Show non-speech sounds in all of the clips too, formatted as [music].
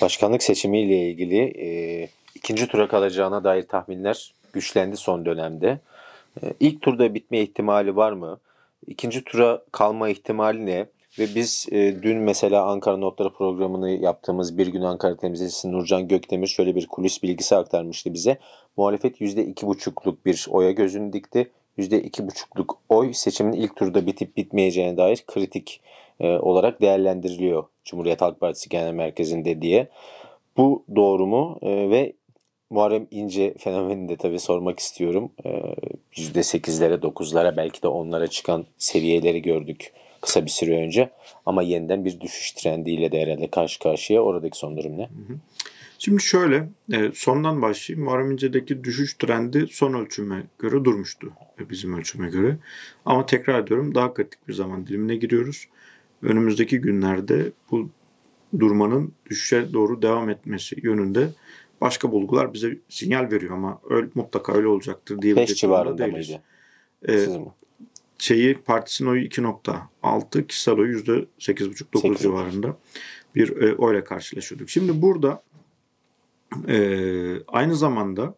Başkanlık seçimiyle ilgili e, ikinci tura kalacağına dair tahminler güçlendi son dönemde. E, ilk turda bitme ihtimali var mı? İkinci tura kalma ihtimali ne? Ve biz e, dün mesela Ankara Notları programını yaptığımız Bir Gün Ankara temsilcisi Nurcan Gökdemir şöyle bir kulis bilgisi aktarmıştı bize. Muhalefet %2,5'luk bir oya gözünü dikti. %2,5'luk oy seçimin ilk turda bitip bitmeyeceğine dair kritik e, olarak değerlendiriliyor Cumhuriyet Halk Partisi Genel Merkezi'nde diye. Bu doğru mu e, ve Muharrem İnce fenomenini de tabii sormak istiyorum. E, %8'lere 9'lara belki de onlara çıkan seviyeleri gördük kısa bir süre önce. Ama yeniden bir düşüş trendiyle de herhalde karşı karşıya. Oradaki son durum ne? Hı hı. Şimdi şöyle e, sondan başlayayım. Muharrem İnce'deki düşüş trendi son ölçüme göre durmuştu e, bizim ölçüme göre. Ama tekrar ediyorum daha kritik bir zaman dilimine giriyoruz. Önümüzdeki günlerde bu durmanın düşüşe doğru devam etmesi yönünde başka bulgular bize sinyal veriyor ama öyle, mutlaka öyle olacaktır diye 5 civarında değiliz. mıydı? Ee, Siz mi? Şeyi partisinin oyu 2.6, kişisel oyu %8,5-9 civarında bir e, oyla karşılaşıyorduk. Şimdi burada ee, aynı zamanda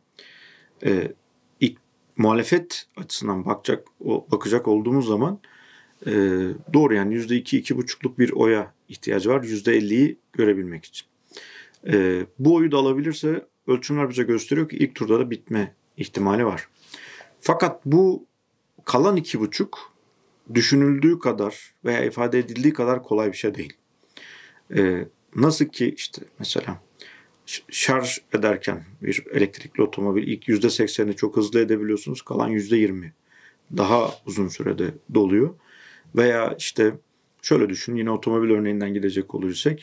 e, ilk, muhalefet açısından bakacak o, bakacak olduğumuz zaman e, doğru yani yüzde iki iki buçukluk bir oya ihtiyacı var yüzde elliyi görebilmek için. E, bu oyu da alabilirse ölçümler bize gösteriyor ki ilk turda da bitme ihtimali var. Fakat bu kalan iki buçuk düşünüldüğü kadar veya ifade edildiği kadar kolay bir şey değil. E, nasıl ki işte mesela şarj ederken bir elektrikli otomobil ilk %80'i çok hızlı edebiliyorsunuz. Kalan %20 daha uzun sürede doluyor. Veya işte şöyle düşün yine otomobil örneğinden gidecek olursak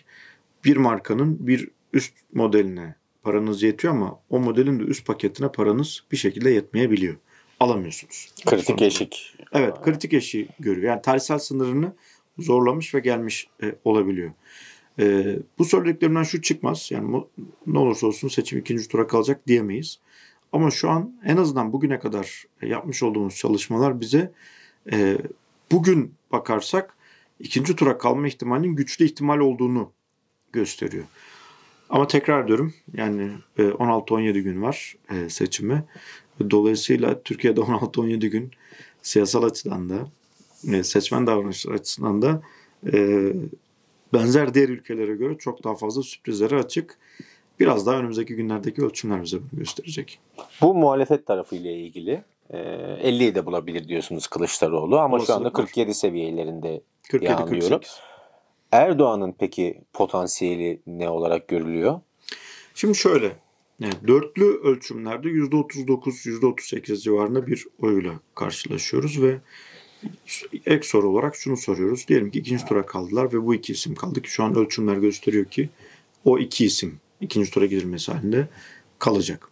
bir markanın bir üst modeline paranız yetiyor ama o modelin de üst paketine paranız bir şekilde yetmeyebiliyor. Alamıyorsunuz. Kritik Sonunda. eşik. Evet kritik eşiği görüyor. Yani tarihsel sınırını zorlamış ve gelmiş e, olabiliyor. E, bu söylediklerimden şu çıkmaz. Yani ne olursa olsun seçim ikinci tura kalacak diyemeyiz. Ama şu an en azından bugüne kadar yapmış olduğumuz çalışmalar bize e, bugün bakarsak ikinci tura kalma ihtimalinin güçlü ihtimal olduğunu gösteriyor. Ama tekrar diyorum yani 16-17 e, gün var e, seçime. Dolayısıyla Türkiye'de 16-17 gün siyasal açıdan da e, seçmen davranışları açısından da benzer diğer ülkelere göre çok daha fazla sürprizlere açık. Biraz daha önümüzdeki günlerdeki ölçümler bize bunu gösterecek. Bu muhalefet tarafıyla ile ilgili 50'yi de bulabilir diyorsunuz Kılıçdaroğlu ama Olasılık şu anda 47 var. seviyelerinde 47, anlıyorum. Erdoğan'ın peki potansiyeli ne olarak görülüyor? Şimdi şöyle yani dörtlü ölçümlerde %39-%38 civarında bir oyla karşılaşıyoruz ve ek soru olarak şunu soruyoruz. Diyelim ki ikinci tura kaldılar ve bu iki isim kaldı ki şu an ölçümler gösteriyor ki o iki isim ikinci tura gidilmesi halinde kalacak.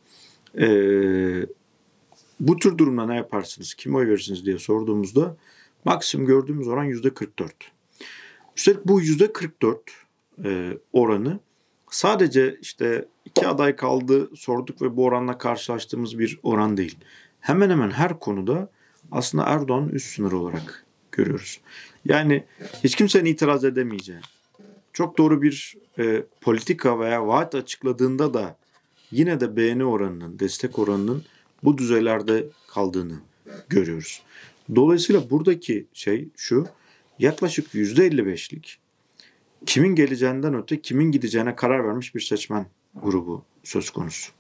Ee, bu tür durumda ne yaparsınız, kime oy verirsiniz diye sorduğumuzda maksimum gördüğümüz oran yüzde %44. Üstelik bu yüzde %44 e, oranı sadece işte iki aday kaldı sorduk ve bu oranla karşılaştığımız bir oran değil. Hemen hemen her konuda aslında Erdoğan'ın üst sınırı olarak görüyoruz. Yani hiç kimsenin itiraz edemeyeceği, çok doğru bir e, politika veya vaat açıkladığında da yine de beğeni oranının, destek oranının bu düzeylerde kaldığını görüyoruz. Dolayısıyla buradaki şey şu, yaklaşık %55'lik kimin geleceğinden öte kimin gideceğine karar vermiş bir seçmen grubu söz konusu.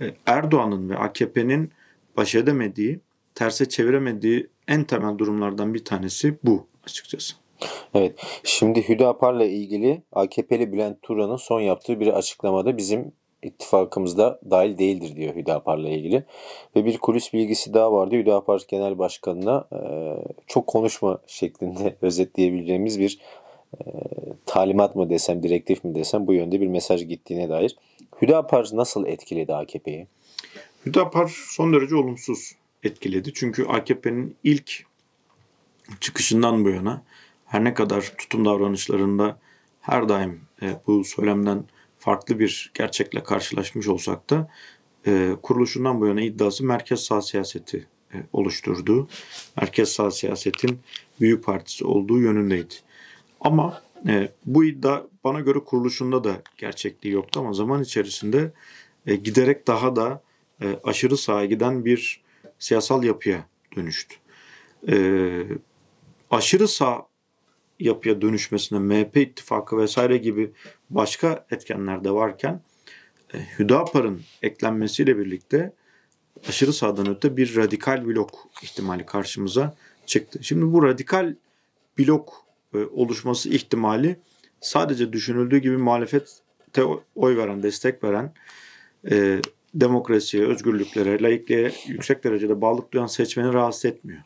E, Erdoğan'ın ve AKP'nin baş edemediği terse çeviremediği en temel durumlardan bir tanesi bu açıkçası. Evet. Şimdi Hüdapar'la ilgili AKP'li Bülent Turan'ın son yaptığı bir açıklamada bizim ittifakımızda dahil değildir diyor Hüdapar'la ilgili. Ve bir kulis bilgisi daha vardı. Hüdapar Genel Başkanı'na e, çok konuşma şeklinde [laughs] özetleyebileceğimiz bir e, talimat mı desem, direktif mi desem bu yönde bir mesaj gittiğine dair. Hüdapar nasıl etkiledi AKP'yi? Hüdapar son derece olumsuz etkiledi. Çünkü AKP'nin ilk çıkışından bu yana her ne kadar tutum davranışlarında her daim e, bu söylemden farklı bir gerçekle karşılaşmış olsak da e, kuruluşundan bu yana iddiası merkez sağ siyaseti e, oluşturduğu, merkez sağ siyasetin büyük partisi olduğu yönündeydi. Ama e, bu iddia bana göre kuruluşunda da gerçekliği yoktu ama zaman içerisinde e, giderek daha da e, aşırı sağa giden bir siyasal yapıya dönüştü. Ee, aşırı sağ yapıya dönüşmesine MHP ittifakı vesaire gibi başka etkenler de varken e, Hüdapar'ın eklenmesiyle birlikte aşırı sağdan öte bir radikal blok ihtimali karşımıza çıktı. Şimdi bu radikal blok e, oluşması ihtimali sadece düşünüldüğü gibi muhalefete oy veren, destek veren e, demokrasiye, özgürlüklere, laikliğe yüksek derecede bağlılık duyan seçmeni rahatsız etmiyor.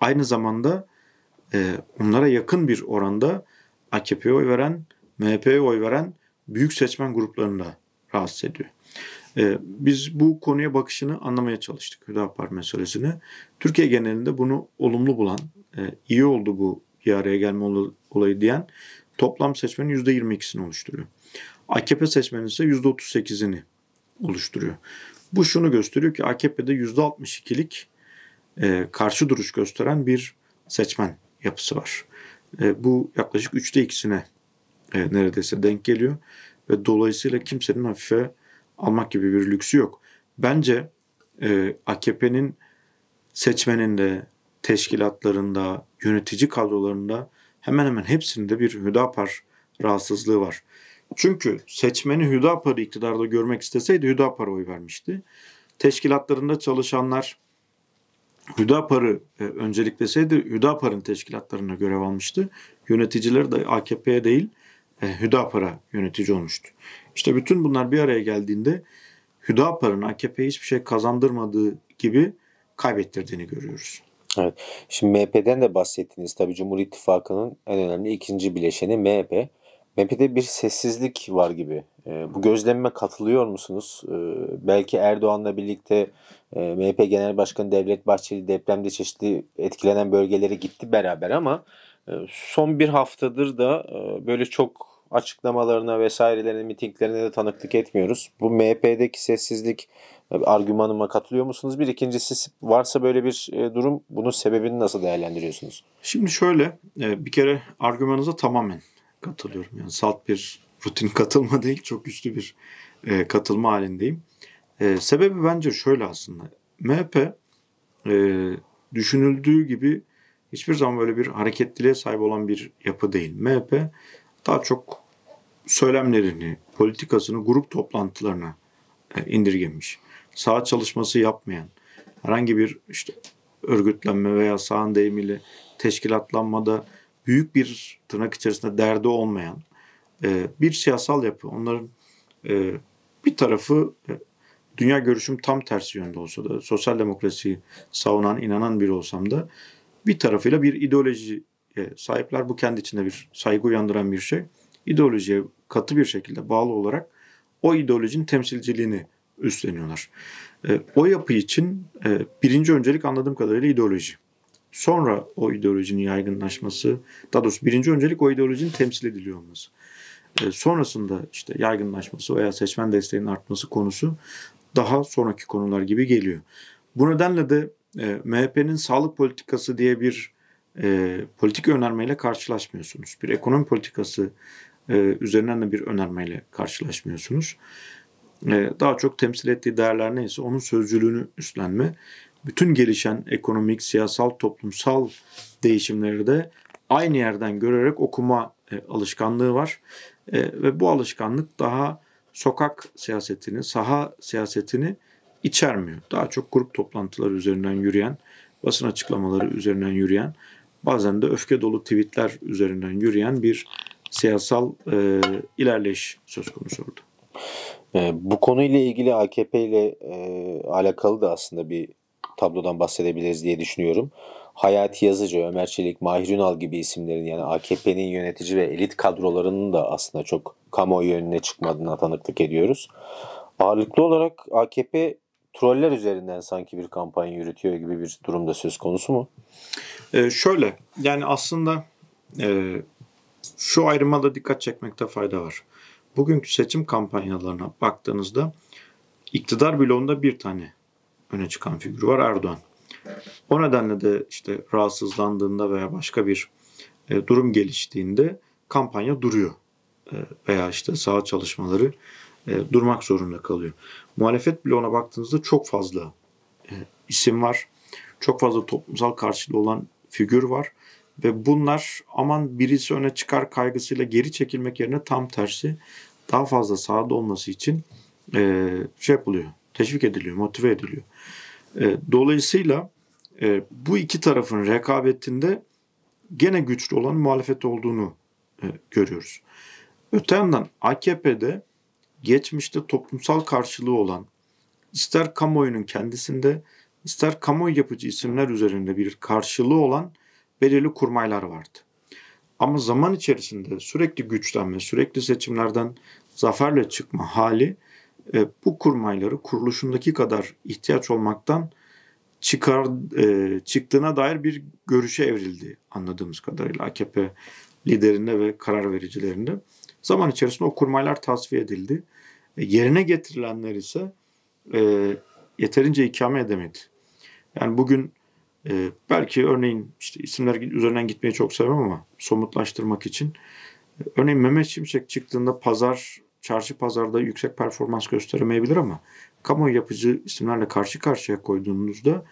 Aynı zamanda e, onlara yakın bir oranda AKP'ye oy veren, MHP'ye oy veren büyük seçmen gruplarını da rahatsız ediyor. E, biz bu konuya bakışını anlamaya çalıştık Hüdapar meselesini. Türkiye genelinde bunu olumlu bulan, e, iyi oldu bu bir araya gelme olayı diyen toplam seçmenin %22'sini oluşturuyor. AKP seçmeni ise %38'ini oluşturuyor. Bu şunu gösteriyor ki AKP'de %62'lik e, karşı duruş gösteren bir seçmen yapısı var. E, bu yaklaşık üçte ikisine e, neredeyse denk geliyor ve dolayısıyla kimsenin hafife almak gibi bir lüksü yok. Bence e, AKP'nin seçmeninde, teşkilatlarında, yönetici kadrolarında hemen hemen hepsinde bir Hüdapar rahatsızlığı var. Çünkü seçmeni Hüdapar'ı iktidarda görmek isteseydi Hüdapar'a oy vermişti. Teşkilatlarında çalışanlar Hüdapar'ı e, öncelikleseydi Hüdapar'ın teşkilatlarına görev almıştı. Yöneticileri de AKP'ye değil e, Hüdapar'a yönetici olmuştu. İşte bütün bunlar bir araya geldiğinde Hüdapar'ın AKP'ye hiçbir şey kazandırmadığı gibi kaybettirdiğini görüyoruz. Evet. Şimdi MHP'den de bahsettiniz. Tabii Cumhur İttifakı'nın en önemli ikinci bileşeni MHP. MHP'de bir sessizlik var gibi. E, bu gözlemime katılıyor musunuz? E, belki Erdoğan'la birlikte e, MHP Genel Başkanı Devlet Bahçeli depremde çeşitli etkilenen bölgelere gitti beraber ama e, son bir haftadır da e, böyle çok açıklamalarına vesairelerine, mitinglerine de tanıklık etmiyoruz. Bu MHP'deki sessizlik e, argümanıma katılıyor musunuz? Bir ikincisi varsa böyle bir e, durum bunun sebebini nasıl değerlendiriyorsunuz? Şimdi şöyle e, bir kere argümanınıza tamamen katılıyorum. Yani salt bir rutin katılma [laughs] değil, çok güçlü bir e, katılma halindeyim. E, sebebi bence şöyle aslında. MHP e, düşünüldüğü gibi hiçbir zaman böyle bir hareketliliğe sahip olan bir yapı değil. MHP daha çok söylemlerini, politikasını grup toplantılarına e, indirgemiş. Sağ çalışması yapmayan, herhangi bir işte örgütlenme veya sağın deyimiyle teşkilatlanmada büyük bir tırnak içerisinde derdi olmayan e, bir siyasal yapı. Onların e, bir tarafı e, dünya görüşüm tam tersi yönde olsa da sosyal demokrasiyi savunan, inanan biri olsam da bir tarafıyla bir ideoloji sahipler. Bu kendi içinde bir saygı uyandıran bir şey. İdeolojiye katı bir şekilde bağlı olarak o ideolojinin temsilciliğini üstleniyorlar. E, o yapı için e, birinci öncelik anladığım kadarıyla ideoloji. Sonra o ideolojinin yaygınlaşması, daha doğrusu birinci öncelik o ideolojinin temsil ediliyor olması. E, sonrasında işte yaygınlaşması veya seçmen desteğinin artması konusu daha sonraki konular gibi geliyor. Bu nedenle de e, MHP'nin sağlık politikası diye bir e, politik önermeyle karşılaşmıyorsunuz. Bir ekonomi politikası e, üzerinden de bir önermeyle karşılaşmıyorsunuz. E, daha çok temsil ettiği değerler neyse onun sözcülüğünü üstlenme bütün gelişen ekonomik, siyasal, toplumsal değişimleri de aynı yerden görerek okuma e, alışkanlığı var. E, ve bu alışkanlık daha sokak siyasetini, saha siyasetini içermiyor. Daha çok grup toplantıları üzerinden yürüyen, basın açıklamaları üzerinden yürüyen, bazen de öfke dolu tweetler üzerinden yürüyen bir siyasal e, ilerleyiş söz konusu oldu. E, bu konuyla ilgili AKP ile e, alakalı da aslında bir tablodan bahsedebiliriz diye düşünüyorum. Hayati Yazıcı, Ömer Çelik, Mahir Ünal gibi isimlerin yani AKP'nin yönetici ve elit kadrolarının da aslında çok kamuoyu önüne çıkmadığına tanıklık ediyoruz. Ağırlıklı olarak AKP troller üzerinden sanki bir kampanya yürütüyor gibi bir durumda söz konusu mu? Ee, şöyle yani aslında e, şu ayrıma da dikkat çekmekte fayda var. Bugünkü seçim kampanyalarına baktığınızda iktidar bloğunda bir tane öne çıkan figür var Erdoğan. O nedenle de işte rahatsızlandığında veya başka bir e, durum geliştiğinde kampanya duruyor. E, veya işte sağ çalışmaları e, durmak zorunda kalıyor. Muhalefet bile ona baktığınızda çok fazla isim var. Çok fazla toplumsal karşılığı olan figür var. Ve bunlar aman birisi öne çıkar kaygısıyla geri çekilmek yerine tam tersi daha fazla sağda olması için şey yapılıyor teşvik ediliyor, motive ediliyor. E, dolayısıyla e, bu iki tarafın rekabetinde gene güçlü olan muhalefet olduğunu e, görüyoruz. Öte yandan AKP'de geçmişte toplumsal karşılığı olan ister kamuoyunun kendisinde ister kamuoyu yapıcı isimler üzerinde bir karşılığı olan belirli kurmaylar vardı. Ama zaman içerisinde sürekli güçlenme, sürekli seçimlerden zaferle çıkma hali e, bu kurmayları kuruluşundaki kadar ihtiyaç olmaktan çıkar e, çıktığına dair bir görüşe evrildi anladığımız kadarıyla AKP liderinde ve karar vericilerinde. Zaman içerisinde o kurmaylar tasfiye edildi. E, yerine getirilenler ise e, yeterince ikame edemedi. Yani bugün e, belki örneğin işte isimler üzerinden gitmeyi çok sevmem ama somutlaştırmak için e, örneğin Mehmet Şimşek çıktığında pazar çarşı pazarda yüksek performans gösteremeyebilir ama kamu yapıcı isimlerle karşı karşıya koyduğunuzda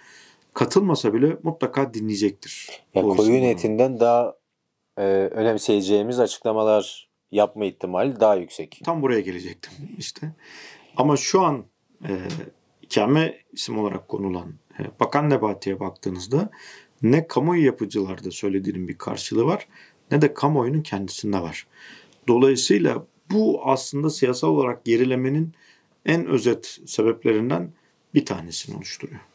katılmasa bile mutlaka dinleyecektir. Ya koyun etinden daha e, önemseyeceğimiz açıklamalar yapma ihtimali daha yüksek. Tam buraya gelecektim işte. Ama şu an e, ikame isim olarak konulan e, Bakan Nebati'ye baktığınızda ne kamuoyu yapıcılarda söylediğinin bir karşılığı var ne de kamuoyunun kendisinde var. Dolayısıyla bu aslında siyasal olarak gerilemenin en özet sebeplerinden bir tanesini oluşturuyor.